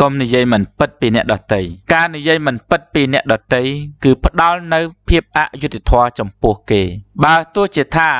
កុំនិយាយមិនពិតពីអ្នកដតីការនិយាយមិនពិតពីអ្នកដតីគឺផ្ដល់នូវភាពអយុត្តិធម៌ចំពោះគេ។បើទោះជាថា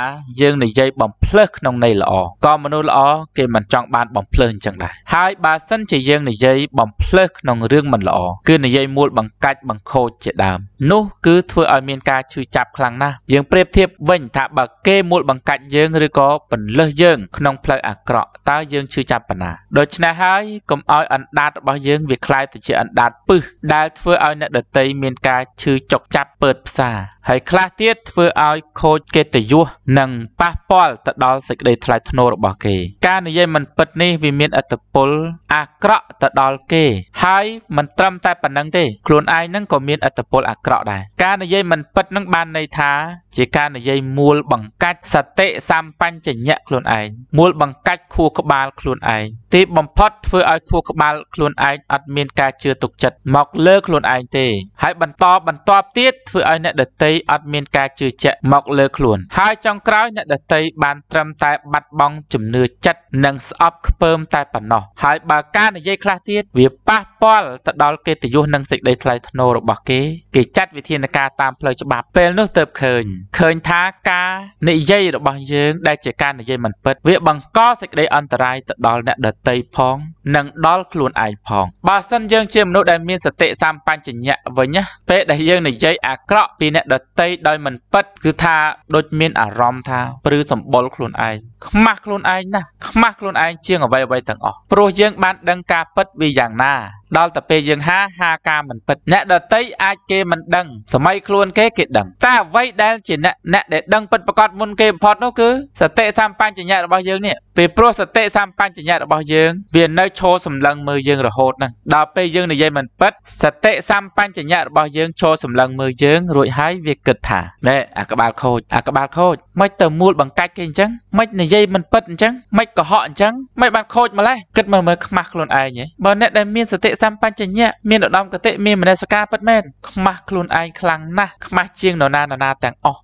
យើងនិយាយបំភ្លើសក្នុងន័យល្អក៏មនុស្សល្អគេមិនចង់បានបំភ្លើសអញ្ចឹងដែរហើយបើសិនជាយើងនិយាយបំភ្លើសក្នុងរឿងមិនល្អគឺនិយាយមួលបង្កាច់បង្ខូចជាដើមនោះគឺធ្វើឲ្យមានការឈឺចាប់ខ្លាំងណាស់យើងប្រៀបធៀបវិញថាបើគេមួលបង្កាច់យើងឬក៏ពន្លឹះយើងក្នុងផ្លូវអាក្រក់តើយើងឈឺចាប់ប៉ុណ្ណាដូច្នេះហើយកុំឲ្យអណ្ដាតរបស់យើងវាคล้ายទៅជាអណ្ដាតពឹសដែលធ្វើឲ្យអ្នកដតីមានការឈឺចុកចាប់ពើតផ្សាហើយខ្លះទៀតធ្វើឲ្យខូចកិត្តិយសនិងប៉ះពាល់ទៅដល់សេចក្តីថ្លៃថ្នូររបស់គេ ការនិយាយមិនពិតនេះវាមានអត្តពល អាក្រក់ទៅដល់គេ ហើយមិនត្រឹមតែប៉ុណ្្នឹងទេខ្លួនឯងនឹងក៏មានអត្តពលអាក្រក់ដែរការនិយាយមិនពិតនឹងបានន័យថា ជាការនិយាយមូលបង្កាច់សតិសម្បញ្ចញ្ញៈខ្លួនឯងមូលបង្កាច់ខួរក្បាលខ្លួនឯងទីបំផុតធ្វើឲ្យខួរក្បាលខ្លួនឯងអត់មានការជឿទុកចិត្តមកលើខ្លួនឯងទេហើយបន្តបន្តទៀតធ្វើឲ្យអ្នកដតីអត់មានការជឿជាក់មកលើខ្លួន ហើយចុងក្រោយអ្នកដតីបានត្រឹមតែបាត់បង់ជំនឿចិត្តនិងស្អប់ខ្ពើម តែប៉ុណ្ណោះហើយបើការនិយាយខ្លះទៀតវាប៉ះពាល់ទៅដល់កិត្តិយសនិងសេចក្តីថ្លៃថ្នូររបស់គេ គេចាត់វិធានការតាមផ្លូវច្បាប់ពេលនោះទើបឃើញឃើញថាការ និយាយរបស់យើង ដែលជាការនិយាយមិនពិតវាបង្កសេចក្តីអន្តរាយទៅដល់អ្នកដតីផង និង ដល់ខ្លួនឯងផងបើសិនយើងជាមនុស្សដែលមានសតិសម្បញ្ញៈវិញណាពេលដែលយើងនិយាយអាក្រក់ពីអ្នកដតីដោយមិនពិតគឺថាដូចមាន អារម្មណ៍ថាព្រឺសម្បុលខ្លួនឯងខ្មាស់ខ្លួនឯងណាស់ខ្មាស់ខ្លួនឯងជាងអ្វីអ្វីទាំងអស់ព្រោះយើងបានដឹងការពិតវាយ៉ាងណាដល់តែពេលយើងហាហាការមិនពិតអ្នកដតីអាចគេមិនដឹងសម័យខ្លួនគេគេដឹងតែអ្វីដែលជាអ្នកអ្នកដែលដឹងពិតប្រកបមុនគេបំផុតនោះគឺសតិសម្បញ្ញៈរបស់យើងនេះពេលព្រោះសតិសម្បញ្ញៈរបស់យើងវានៅឈរសម្លឹងមើលយើងរហូតហ្នឹងដល់ពេលយើងនិយាយមិនពិតសតិសម្បញ្ញៈរបស់យើងឈរសម្លឹងមើលយើង រួចហើយវាគិតថាណែអាក្បាលខូចអាក្បាលខូចមិនទៅមូលបង្កាច់គេអញ្ចឹងមិននិយាយមិនពិតអញ្ចឹងមិនកុហកអញ្ចឹងមិនបានខូចម្លេះគិតមើលមើលខ្មាស់ខ្លួនឯងហ៎បើអ្នកដែលមានសតិសម្បញ្ញញ្ញៈមានឧត្តមគតិមានមនសិការពិតមែនខ្មាស់ខ្លួនឯងខ្លាំងណាស់ខ្មាស់ជាងនរណានរណាទាំងអស់